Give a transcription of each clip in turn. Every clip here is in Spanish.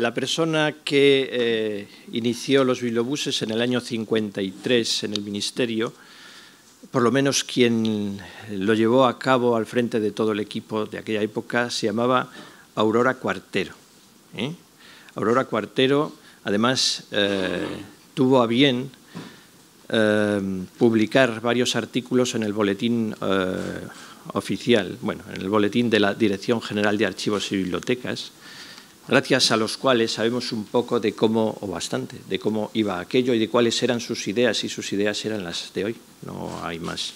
La persona que eh, inició los bilobuses en el año 53 en el Ministerio, por lo menos quien lo llevó a cabo al frente de todo el equipo de aquella época, se llamaba Aurora Cuartero. ¿eh? Aurora Cuartero, además, eh, tuvo a bien publicar varios artículos en el boletín oficial, bueno, en el boletín de la Dirección General de Archivos y Bibliotecas, gracias a los cuales sabemos un poco de cómo, o bastante, de cómo iba aquello y de cuáles eran sus ideas, y sus ideas eran las de hoy, no hay más.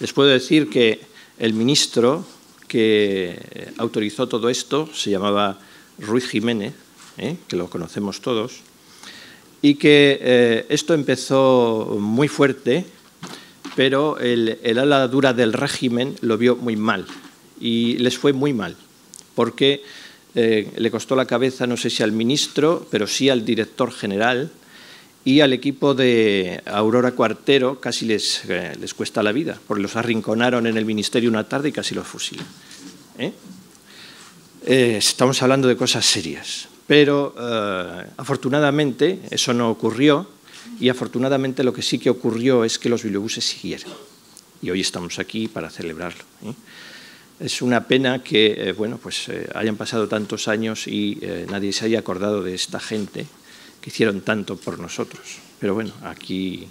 Les puedo decir que el ministro que autorizó todo esto se llamaba Ruiz Jiménez, ¿eh? que lo conocemos todos, y que eh, esto empezó muy fuerte, pero el, el ala dura del régimen lo vio muy mal, y les fue muy mal, porque eh, le costó la cabeza, no sé si al ministro, pero sí al director general y al equipo de Aurora Cuartero casi les, eh, cuesta la vida, porque los arrinconaron en el ministerio una tarde y casi los fusilan. ¿eh? estamos hablando de cosas serias, pero afortunadamente eso no ocurrió y afortunadamente lo que sí que ocurrió es que los bibliobuses siguieron. Y hoy estamos aquí para celebrarlo es una pena que eh, bueno, pues, eh, hayan pasado tantos años y eh, nadie se haya acordado de esta gente que hicieron tanto por nosotros. Pero bueno, aquí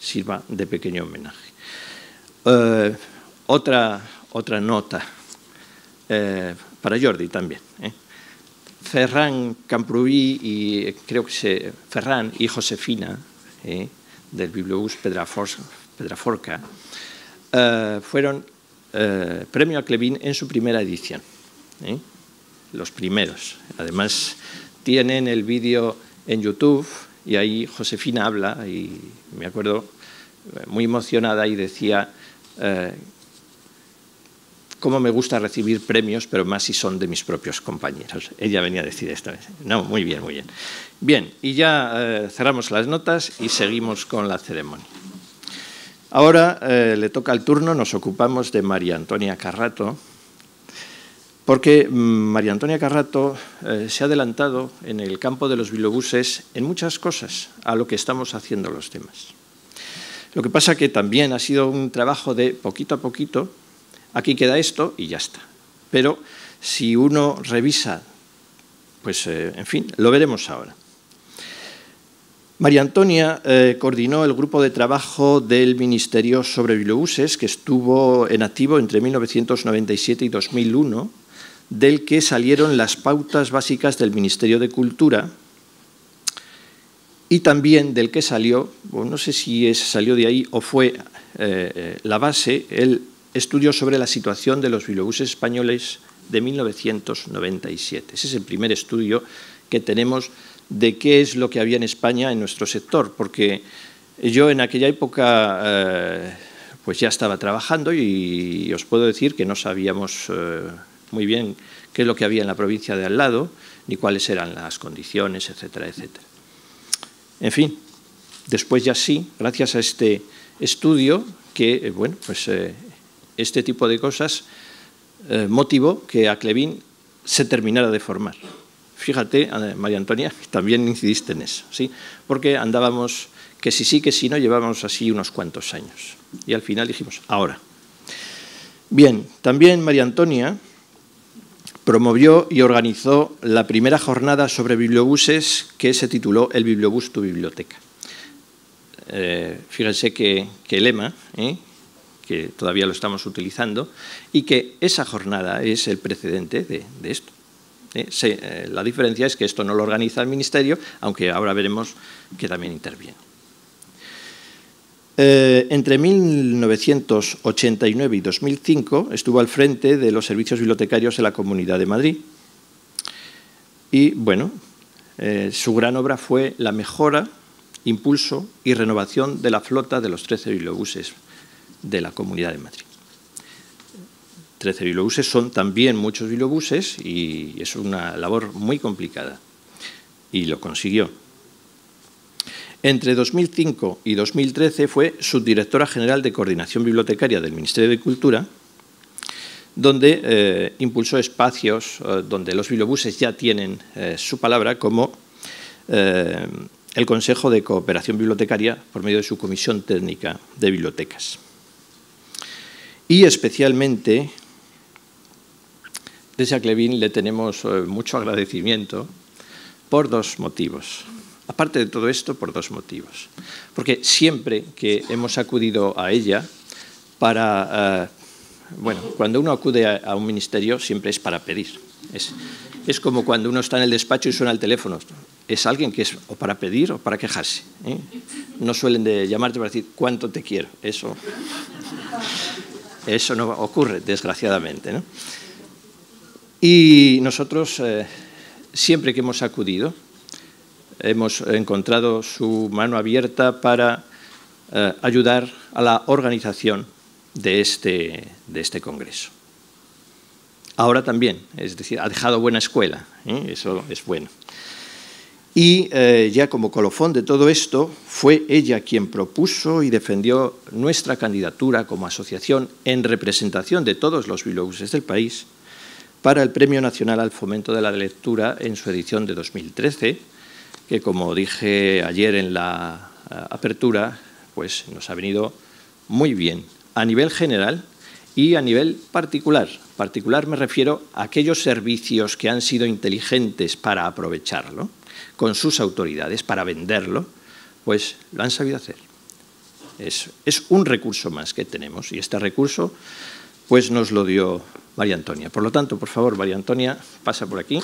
sirva de pequeño homenaje. otra, otra nota para Jordi también. Ferran Camprubí y creo que se, Ferran y Josefina del Bibliobús Pedraforca fueron eh, premio a Clevin en su primera edición. ¿eh? Los primeros. Además, tienen el vídeo en YouTube y ahí Josefina habla y me acuerdo eh, muy emocionada y decía cómo me gusta recibir premios, pero más si son de mis propios compañeros. Ella venía a decir esto. No, muy bien, muy bien. Bien, y ya cerramos las notas y seguimos con la ceremonia. Ahora eh, le toca el turno, nos ocupamos de María Antonia Carrato, porque mm, María Antonia Carrato eh, se ha adelantado en el campo de los bilobuses en muchas cosas a lo que estamos haciendo los temas. Lo que pasa que también ha sido un trabajo de poquito a poquito, aquí queda esto y ya está. Pero si uno revisa, pues eh, en fin, lo veremos ahora. María Antonia eh, coordinó el grupo de trabajo del Ministerio sobre bilobuses que estuvo en activo entre 1997 y 2001, del que salieron las pautas básicas del Ministerio de Cultura y también del que salió, no sé si salió de ahí o fue eh, eh, la base, el estudio sobre la situación de los bilobuses españoles de 1997. Ese es el primer estudio que tenemos de qué es lo que había en España en nuestro sector, porque yo en aquella época eh, pues ya estaba trabajando y, os puedo decir que no sabíamos eh, muy bien qué es lo que había en la provincia de al lado, ni cuáles eran las condiciones, etcétera, etcétera. En fin, después ya sí, gracias a este estudio, que, eh, bueno, pues este tipo de cosas motivó que a Clevin se terminara de formar. Fíjate, María Antonia, también incidiste en eso, ¿sí? Porque andábamos que si sí, que si no, llevábamos así unos cuantos años. Y al final dijimos, ahora. Bien, también María Antonia promovió y organizó la primera jornada sobre bibliobuses que se tituló El bibliobús tu biblioteca. Eh, fíjense que, que lema, ¿eh? que todavía lo estamos utilizando, y que esa jornada es el precedente de esto. Eh, eh, la diferencia es que esto no lo organiza el Ministerio, aunque ahora veremos que también interviene. Eh, entre 1989 y 2005 estuvo al frente de los servicios bibliotecarios en la Comunidad de Madrid. Y bueno, su gran obra fue la mejora, impulso y renovación de la flota de los 13 bibliobuses de la Comunidad de Madrid. 13 bilobuses, son también muchos bilobuses y es una labor muy complicada. Y lo consiguió. Entre 2005 y 2013 fue subdirectora general de Coordinación Bibliotecaria del Ministerio de Cultura, donde eh, impulsó espacios eh, donde los bilobuses ya tienen eh, su palabra, como el Consejo de Cooperación Bibliotecaria por medio de su Comisión Técnica de Bibliotecas. Y especialmente desde a Clevin le tenemos eh, mucho agradecimiento por dos motivos. Aparte de todo esto, por dos motivos. Porque siempre que hemos acudido a ella para... Eh, bueno, cuando uno acude a, un ministerio siempre es para pedir. Es, como cuando uno está en el despacho y suena el teléfono. Es alguien que es o para pedir o para quejarse. ¿eh? No suelen de llamarte para decir cuánto te quiero. Eso, eso no ocurre, desgraciadamente. ¿no? Y nosotros, eh, siempre que hemos acudido, hemos encontrado su mano abierta para eh, ayudar a la organización este, de este, Congreso. Ahora también, es decir, ha dejado buena escuela, ¿eh? eso es bueno. Y ya como colofón de todo esto, fue ella quien propuso y defendió nuestra candidatura como asociación en representación de todos los bilogues del país para el Premio Nacional al Fomento de la Lectura en su edición de 2013, que como dije ayer en la eh, apertura, pues nos ha venido muy bien a nivel general y a nivel particular. Particular me refiero a aquellos servicios que han sido inteligentes para aprovecharlo con sus autoridades, para venderlo, pues lo han sabido hacer. Es, es un recurso más que tenemos y este recurso pues nos lo dio María Antonia. Por lo tanto, por favor, María Antonia, pasa por aquí.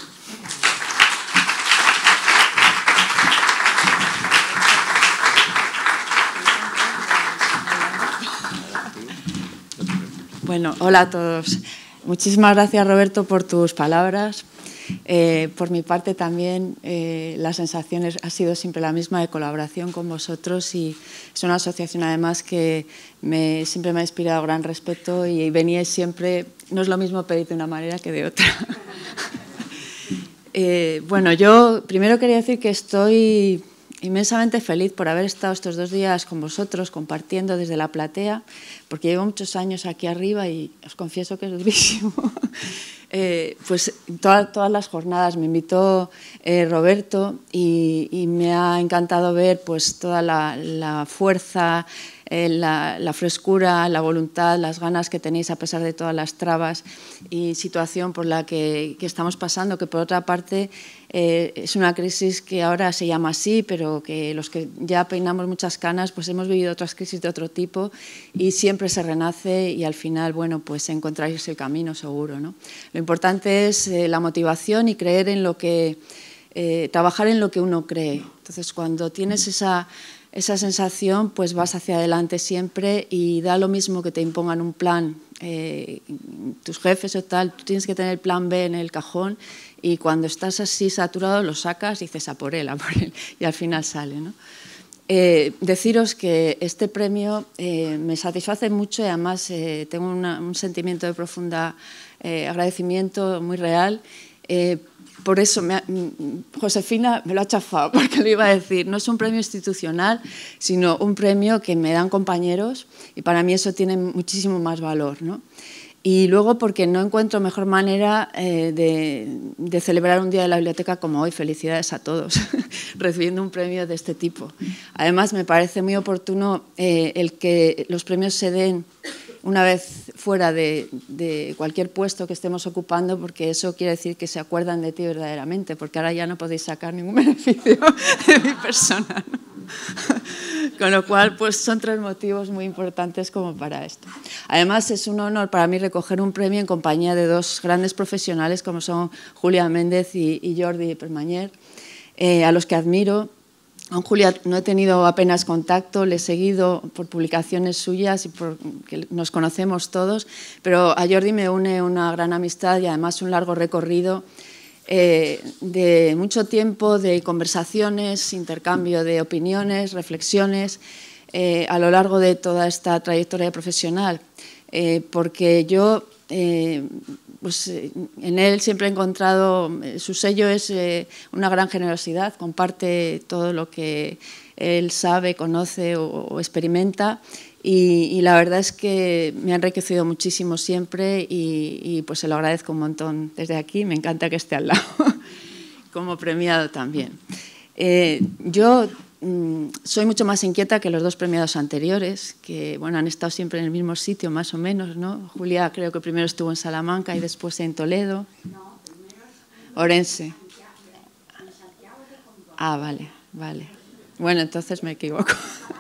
Bueno, hola a todos. Muchísimas gracias, Roberto, por tus palabras, eh, por mi parte también eh, la sensación ha sido siempre la misma de colaboración con vosotros y es una asociación además que siempre me ha inspirado gran respeto y venía siempre, no es lo mismo pedir de una manera que de otra. Eh, bueno, yo primero quería decir que estoy inmensamente feliz por haber estado estos dos días con vosotros compartiendo desde la platea, porque llevo muchos años aquí arriba y os confieso que es durísimo. Eh, pues todas las jornadas me invitó eh, Roberto y, me ha encantado ver pues toda la, la fuerza, eh, la, frescura, la voluntad, las ganas que tenéis a pesar de todas las trabas y situación por la que, estamos pasando, que por otra parte eh, es una crisis que ahora se llama así, pero que los que ya peinamos muchas canas, pues hemos vivido otras crisis de otro tipo y siempre se renace y al final, bueno, pues encontráis el camino seguro. ¿no? Lo importante es eh, la motivación y creer en lo que, trabajar en lo que uno cree. Entonces, cuando tienes esa esa sensación, pues vas hacia adelante siempre y da lo mismo que te impongan un plan, eh, tus jefes o tal, tú tienes que tener plan B en el cajón y cuando estás así saturado lo sacas y dices a por él, a por él, y al final sale. Eh, deciros que este premio eh, me satisface mucho y además tengo un sentimiento de profunda agradecimiento muy real eh, por eso Josefina me lo ha chafado, porque le iba a decir, no es un premio institucional, sino un premio que me dan compañeros y para mí eso tiene muchísimo más valor. ¿no? Y luego porque no encuentro mejor manera eh, de, celebrar un día de la biblioteca como hoy. Felicidades a todos, recibiendo un premio de este tipo. Además, me parece muy oportuno eh, el que los premios se den una vez fuera de, cualquier puesto que estemos ocupando, porque eso quiere decir que se acuerdan de ti verdaderamente, porque ahora ya no podéis sacar ningún beneficio de mi persona. Con lo cual, pues son tres motivos muy importantes como para esto. Además, es un honor para mí recoger un premio en compañía de dos grandes profesionales como son Julia Méndez y, y Jordi Permañer, eh, a los que admiro con Julia no he tenido apenas contacto, le he seguido por publicaciones suyas y porque nos conocemos todos, pero a Jordi me une una gran amistad y además un largo recorrido eh, de mucho tiempo de conversaciones, intercambio de opiniones, reflexiones eh, a lo largo de toda esta trayectoria profesional. Eh, porque yo pues eh, en él siempre he encontrado, eh, su sello es eh, una gran generosidad, comparte todo lo que él sabe, conoce o, experimenta y, la verdad es que me ha enriquecido muchísimo siempre y, pues se lo agradezco un montón desde aquí, me encanta que esté al lado como premiado también. yo Mm, soy mucho más inquieta que los dos premiados anteriores, que bueno, han estado siempre en el mismo sitio, más o menos. ¿no? Julia creo que primero estuvo en Salamanca y después en Toledo. No, primero Orense. Ah, vale, vale. Bueno, entonces me equivoco.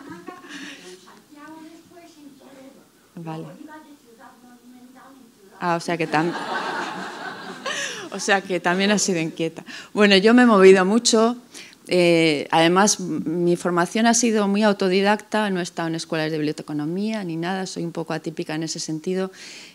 Vale. Ah, o sea que tan, O sea que también ha sido inquieta. Bueno, yo me he movido mucho, eh, además, mi formación ha sido muy autodidacta, no he estado en escuelas de biblioteconomía ni nada, soy un poco atípica en ese sentido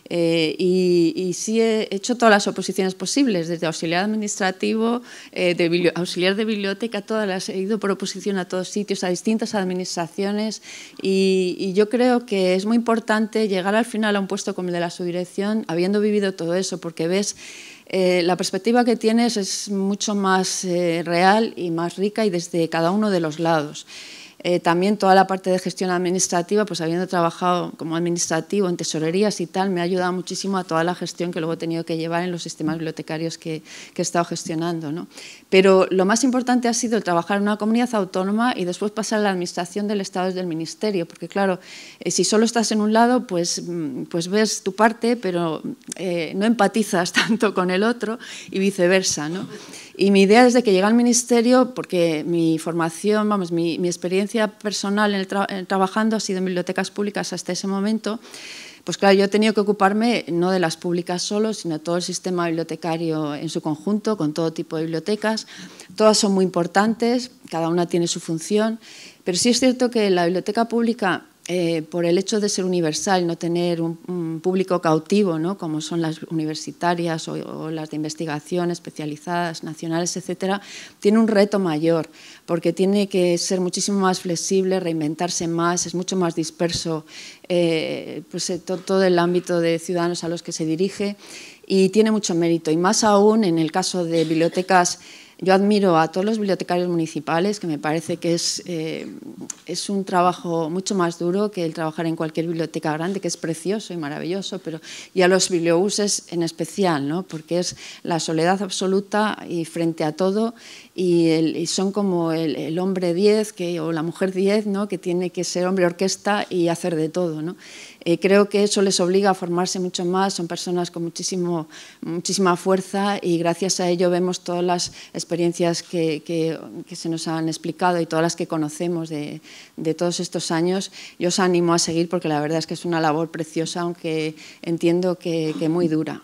eh, y, sí he hecho todas las oposiciones posibles, desde auxiliar administrativo, eh, de auxiliar de biblioteca, todas las he ido por oposición a todos sitios, a distintas administraciones y, y yo creo que es muy importante llegar al final a un puesto como el de la subdirección habiendo vivido todo eso, porque ves eh, la perspectiva que tienes es mucho más eh, real y más rica y desde cada uno de los lados. Eh, también toda la parte de gestión administrativa, pues habiendo trabajado como administrativo en tesorerías y tal, me ha ayudado muchísimo a toda la gestión que luego he tenido que llevar en los sistemas bibliotecarios que, he estado gestionando. Pero lo más importante ha sido trabajar en una comunidad autónoma y después pasar a la administración del Estado y del Ministerio, porque claro, eh, si solo estás en un lado, pues, mm, pues ves tu parte, pero eh, no empatizas tanto con el otro y viceversa. ¿no? Y mi idea desde que llegué al ministerio, porque mi formación, vamos, mi, experiencia personal en trabajando ha sido en bibliotecas públicas hasta ese momento, pues claro, yo he tenido que ocuparme no de las públicas solo, sino todo el sistema bibliotecario en su conjunto, con todo tipo de bibliotecas. Todas son muy importantes, cada una tiene su función, pero sí es cierto que la biblioteca pública eh, por el hecho de ser universal, no tener un, público cautivo, ¿no? como son las universitarias o, las de investigación especializadas, nacionales, etcétera, tiene un reto mayor, porque tiene que ser muchísimo más flexible, reinventarse más, es mucho más disperso eh, pues, eh, todo el ámbito de ciudadanos a los que se dirige y tiene mucho mérito. Y más aún en el caso de bibliotecas yo admiro a todos los bibliotecarios municipales, que me parece que es, eh, es un trabajo mucho más duro que el trabajar en cualquier biblioteca grande, que es precioso y maravilloso, pero y a los bibliobuses en especial, ¿no? porque es la soledad absoluta y frente a todo, y, son como el, hombre 10 o la mujer 10, ¿no? que tiene que ser hombre orquesta y hacer de todo. ¿no? creo que eso les obliga a formarse mucho más, son personas con muchísima fuerza y gracias a ello vemos todas las experiencias que, se nos han explicado y todas las que conocemos de, todos estos años. Yo os animo a seguir porque la verdad es que es una labor preciosa, aunque entiendo que, que muy dura.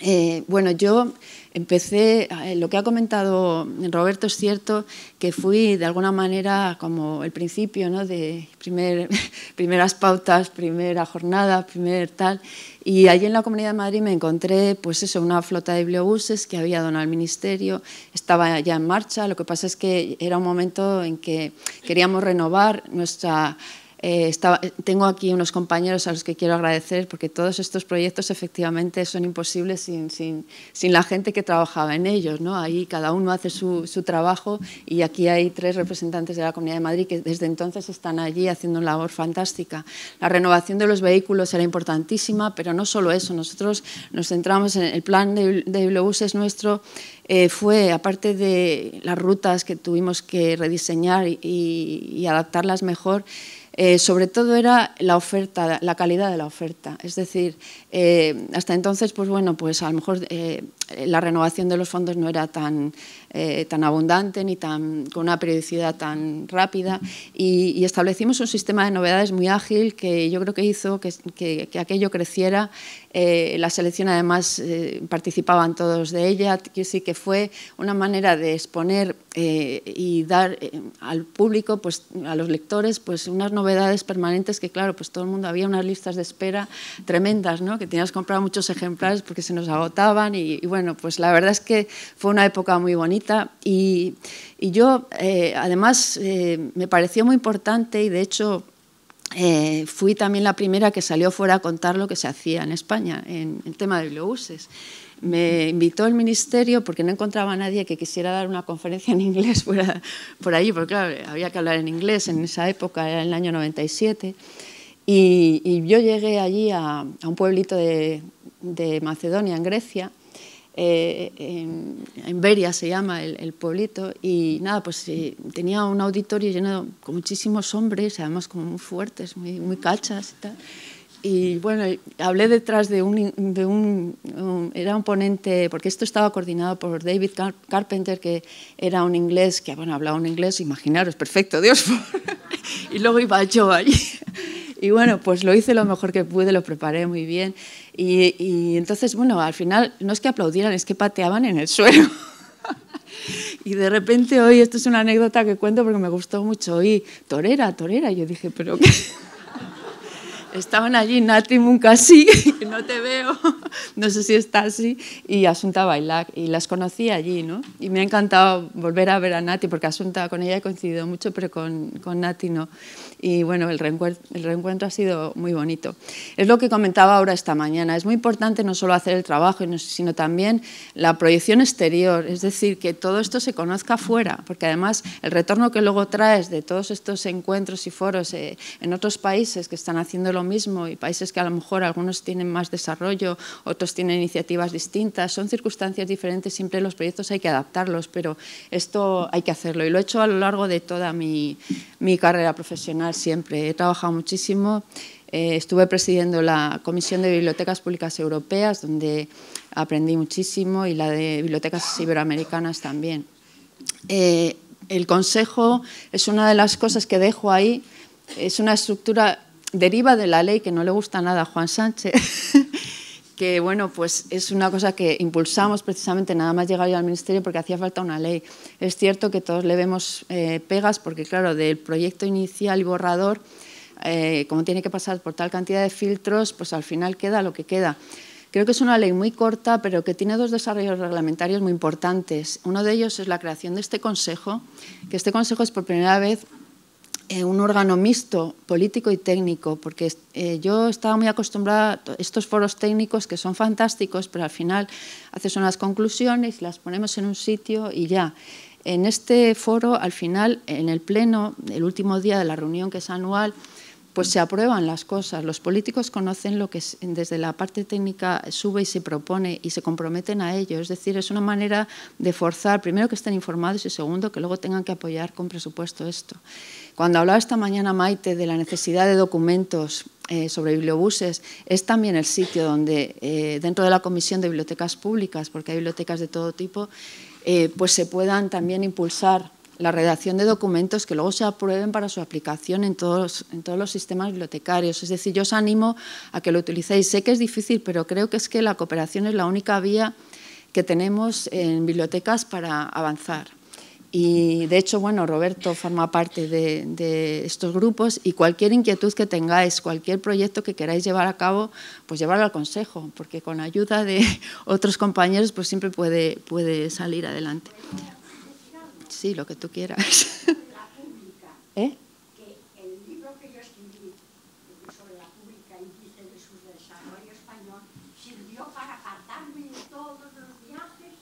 Eh, bueno, yo empecé, eh, lo que ha comentado Roberto es cierto, que fui de alguna manera como el principio, ¿no? De primeras pautas, primera jornada, primer tal. Y allí en la Comunidad de Madrid me encontré, pues eso, una flota de bibliobuses que había donado al Ministerio, estaba ya en marcha. Lo que pasa es que era un momento en que queríamos renovar nuestra eh, estaba, tengo aquí unos compañeros a los que quiero agradecer porque todos estos proyectos efectivamente son imposibles sin, la gente que trabajaba en ellos. Ahí cada uno hace su, trabajo y aquí hay tres representantes de la Comunidad de Madrid que desde entonces están allí haciendo una labor fantástica. La renovación de los vehículos era importantísima, pero no solo eso. Nosotros nos centramos en el plan de, de es nuestro. Eh, fue, aparte de las rutas que tuvimos que rediseñar y, y adaptarlas mejor, eh, sobre todo era la oferta, la calidad de la oferta. Es decir, eh, hasta entonces, pues bueno, pues a lo mejor eh, la renovación de los fondos no era tan, tan abundante ni tan, con una periodicidad tan rápida y, establecimos un sistema de novedades muy ágil que yo creo que hizo que, aquello creciera. la selección además participaban todos de ella, sí que fue una manera de exponer y dar al público, pues a los lectores, pues unas novedades novedades permanentes que, claro, pues todo el mundo había unas listas de espera tremendas, ¿no? Que tenías que comprar muchos ejemplares porque se nos agotaban y, bueno, pues la verdad es que fue una época muy bonita y, yo, eh, además, eh, me pareció muy importante y de hecho eh, fui también la primera que salió fuera a contar lo que se hacía en España en el tema de bibliobuses. E Me invitó el ministerio porque no encontraba a nadie que quisiera dar una conferencia en inglés por allí, porque claro, había que hablar en inglés en esa época, era en el año 97. Y, y yo llegué allí a, un pueblito de Macedonia, en Grecia, eh, en, Beria se llama el, pueblito, y nada, pues eh, tenía un auditorio lleno con muchísimos hombres, además como muy fuertes, muy, muy cachas y tal. Y bueno, hablé detrás de, un, Era un ponente, porque esto estaba coordinado por David Carpenter, que era un inglés, que bueno, hablaba un inglés, imaginaros, perfecto, Dios. y luego iba yo allí. Y bueno, pues lo hice lo mejor que pude, lo preparé muy bien. Y, entonces, bueno, al final no es que aplaudieran, es que pateaban en el suelo. Y de repente hoy, esto es una anécdota que cuento porque me gustó mucho, hoy torera, torera, yo dije, pero qué? Estaban allí Nati nunca así no te veo, no sé si está así, y Asunta Bailac, y las conocí allí, ¿no? Y me ha encantado volver a ver a Nati, porque Asunta con ella he coincidido mucho, pero con, con Nati no y bueno, el reencuentro, ha sido muy bonito. Es lo que comentaba ahora esta mañana, es muy importante no solo hacer el trabajo, sino también la proyección exterior, es decir, que todo esto se conozca fuera, porque además el retorno que luego traes de todos estos encuentros y foros eh, en otros países que están haciendo lo mismo y países que a lo mejor algunos tienen más desarrollo, otros tienen iniciativas distintas, son circunstancias diferentes, siempre los proyectos hay que adaptarlos, pero esto hay que hacerlo y lo he hecho a lo largo de toda mi carrera profesional siempre. He trabajado muchísimo. Eh, estuve presidiendo la Comisión de Bibliotecas Públicas Europeas, donde aprendí muchísimo, y la de Bibliotecas Iberoamericanas también. Eh, el Consejo es una de las cosas que dejo ahí. Es una estructura, deriva de la ley que no le gusta nada a Juan Sánchez, que bueno, pues es una cosa que impulsamos precisamente nada más llegar yo al Ministerio porque hacía falta una ley. Es cierto que todos le vemos eh, pegas porque, claro, del proyecto inicial y borrador, eh, como tiene que pasar por tal cantidad de filtros, pues al final queda lo que queda. Creo que es una ley muy corta, pero que tiene dos desarrollos reglamentarios muy importantes. Uno de ellos es la creación de este Consejo, que este Consejo es por primera vez eh, un órgano mixto político y técnico, porque eh, yo estaba muy acostumbrada a estos foros técnicos que son fantásticos, pero al final haces unas conclusiones, las ponemos en un sitio y ya. En este foro, al final, en el pleno, el último día de la reunión que es anual, pues se aprueban las cosas. Los políticos conocen lo que desde la parte técnica sube y se propone y se comprometen a ello. Es decir, es una manera de forzar, primero, que estén informados y segundo, que luego tengan que apoyar con presupuesto esto. Cuando hablaba esta mañana Maite de la necesidad de documentos eh, sobre bibliobuses, es también el sitio donde, eh, dentro de la Comisión de Bibliotecas Públicas, porque hay bibliotecas de todo tipo, eh, pues se puedan también impulsar la redacción de documentos que luego se aprueben para su aplicación en todos, en todos los sistemas bibliotecarios. Es decir, yo os animo a que lo utilicéis. Sé que es difícil, pero creo que es que la cooperación es la única vía que tenemos en bibliotecas para avanzar. Y de hecho, bueno, Roberto forma parte de, estos grupos y cualquier inquietud que tengáis, cualquier proyecto que queráis llevar a cabo, pues llevarlo al Consejo, porque con ayuda de otros compañeros pues siempre puede, puede salir adelante. Sí, lo que tú quieras. La pública. ¿Eh? Que el libro que yo escribí sobre la pública dice de su desarrollo español sirvió para apartarme de todos los viajes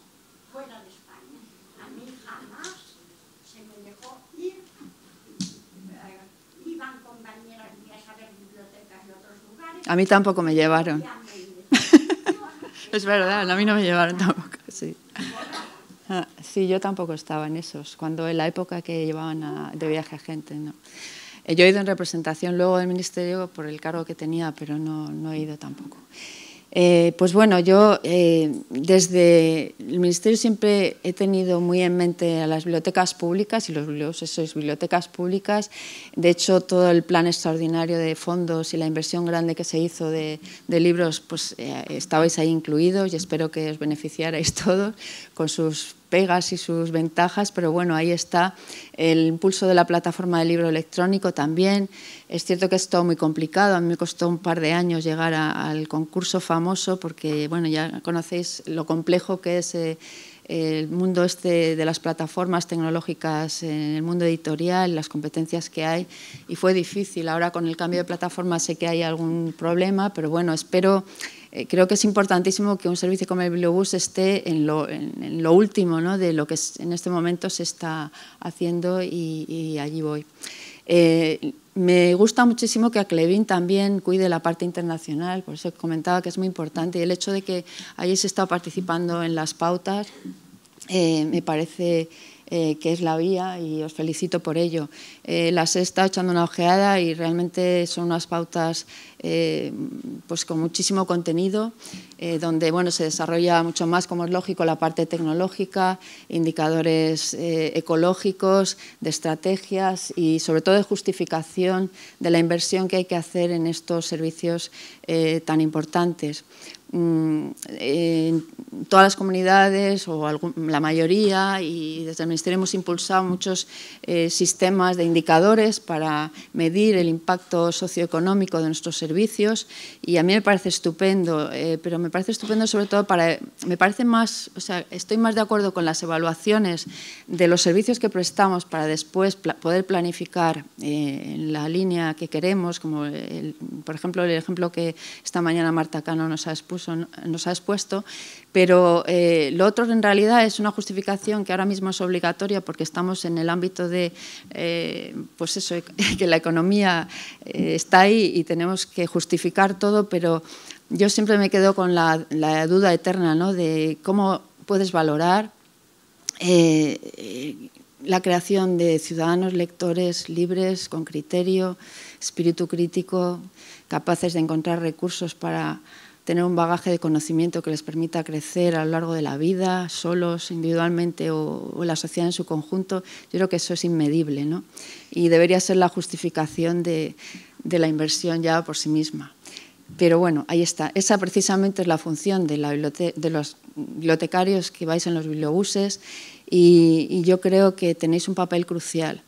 fuera de España. A mí jamás se me dejó ir. Eh, iban compañeras mías a ver bibliotecas de otros lugares. A mí tampoco me llevaron. es verdad, a mí no me llevaron tampoco. Sí, yo tampoco estaba en esos, cuando en la época que llevaban de viaje a gente, ¿no? Eh, yo he ido en representación luego del ministerio por el cargo que tenía, pero no, no he ido tampoco. Eh, pues bueno, yo eh, desde el Ministerio siempre he tenido muy en mente a las bibliotecas públicas y los bibliotecas, bibliotecas públicas. De hecho, todo el plan extraordinario de fondos y la inversión grande que se hizo de, libros, pues estabais ahí incluidos y espero que os beneficiarais todos con sus pegas y sus ventajas, pero bueno, ahí está el impulso de la plataforma de libro electrónico también. Es cierto que es todo muy complicado, a mí me costó un par de años llegar al concurso famoso porque, bueno, ya conocéis lo complejo que es eh, el mundo este de las plataformas tecnológicas en el mundo editorial, las competencias que hay, y fue difícil. Ahora con el cambio de plataforma sé que hay algún problema, pero bueno, espero eh, creo que es importantísimo que un servicio como el Bibliobús esté en lo, último de lo que en este momento se está haciendo y, allí voy. Eh, me gusta muchísimo que a Clevin también cuide la parte internacional, por eso comentaba que es muy importante. Y el hecho de que ahí se está participando en las pautas eh, me parece eh, que es la vía y os felicito por ello. Eh, la las he estado echando una ojeada y realmente son unas pautas eh, pues con muchísimo contenido, donde bueno, se desarrolla mucho más, como es lógico, la parte tecnológica, indicadores ecológicos, de estrategias y sobre todo de justificación de la inversión que hay que hacer en estos servicios tan importantes. Mm, en todas las comunidades o la mayoría y desde el Ministerio hemos impulsado muchos eh, sistemas de indicadores para medir el impacto socioeconómico de nuestros servicios y a mí me parece estupendo, eh, pero me parece estupendo sobre todo para, me parece más, o sea, estoy más de acuerdo con las evaluaciones de los servicios que prestamos para después poder planificar eh, en la línea que queremos, como por ejemplo el ejemplo que esta mañana Marta Cano nos ha expuesto nos ha expuesto, pero eh, lo otro en realidad es una justificación que ahora mismo es obligatoria porque estamos en el ámbito de, eh, pues eso, que la economía eh, está ahí y tenemos que justificar todo, pero yo siempre me quedo con la, duda eterna de cómo puedes valorar la creación de ciudadanos lectores libres, con criterio, espíritu crítico, capaces de encontrar recursos para tener un bagaje de conocimiento que les permita crecer a lo largo de la vida, solos, individualmente o, la sociedad en su conjunto, yo creo que eso es inmedible ¿no? y debería ser la justificación de, la inversión ya por sí misma. Pero bueno, ahí está. Esa precisamente es la función de, la de los bibliotecarios que vais en los bibliobuses y, y, yo creo que tenéis un papel crucial.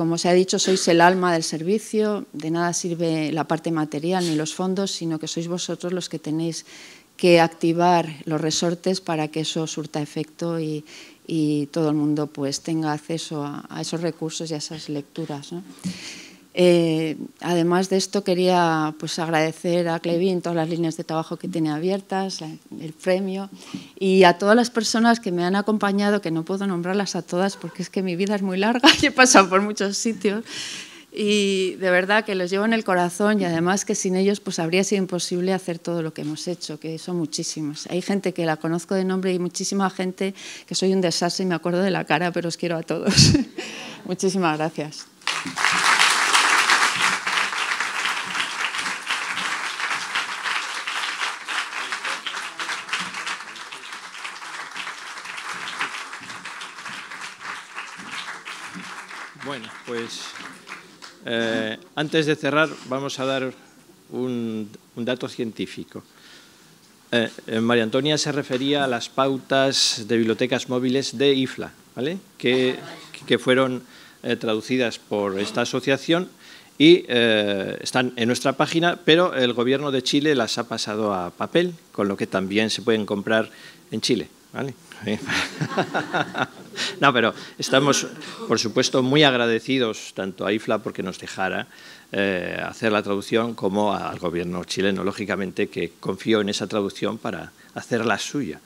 Como se ha dicho, sois el alma del servicio, de nada sirve la parte material ni los fondos, sino que sois vosotros los que tenéis que activar los resortes para que eso surta efecto y, todo el mundo pues tenga acceso a, esos recursos y a esas lecturas. Eh, además de esto, quería pues, agradecer a Clevin todas las líneas de trabajo que tiene abiertas, el premio, y a todas las personas que me han acompañado, que no puedo nombrarlas a todas porque es que mi vida es muy larga he pasado por muchos sitios. Y de verdad que los llevo en el corazón y además que sin ellos pues habría sido imposible hacer todo lo que hemos hecho, que son muchísimos. Hay gente que la conozco de nombre y muchísima gente que soy un desastre y me acuerdo de la cara, pero os quiero a todos. Muchísimas gracias. Bueno, pues eh, antes de cerrar vamos a dar un, dato científico. Eh, eh, María Antonia se refería a las pautas de bibliotecas móviles de IFLA, ¿vale? que fueron traducidas por esta asociación y están en nuestra página, pero el gobierno de Chile las ha pasado a papel, con lo que también se pueden comprar en Chile. ¿Vale? no, pero estamos, por supuesto, muy agradecidos tanto a IFLA porque nos dejara eh, hacer la traducción como al gobierno chileno, lógicamente, que confió en esa traducción para hacer la suya.